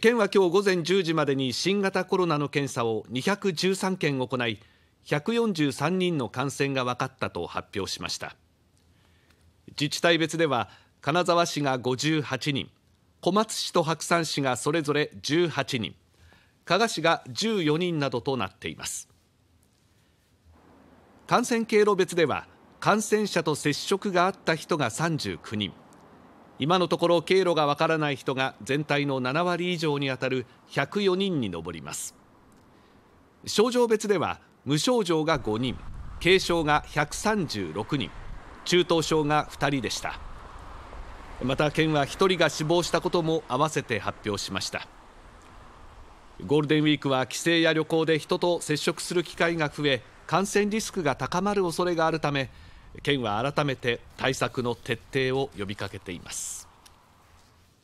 県は今日午前10時までに新型コロナの検査を213件行い143人の感染が分かったと発表しました自治体別では金沢市が58人小松市と白山市がそれぞれ18人加賀市が14人などとなっています感染経路別では感染者と接触があった人が39人今のところ経路がわからない人が全体の7割以上にあたる104人に上ります症状別では無症状が5人軽症が136人中等症が2人でしたまた県は1人が死亡したことも合わせて発表しましたゴールデンウィークは帰省や旅行で人と接触する機会が増え感染リスクが高まる恐れがあるため県は改めて対策の徹底を呼びかけています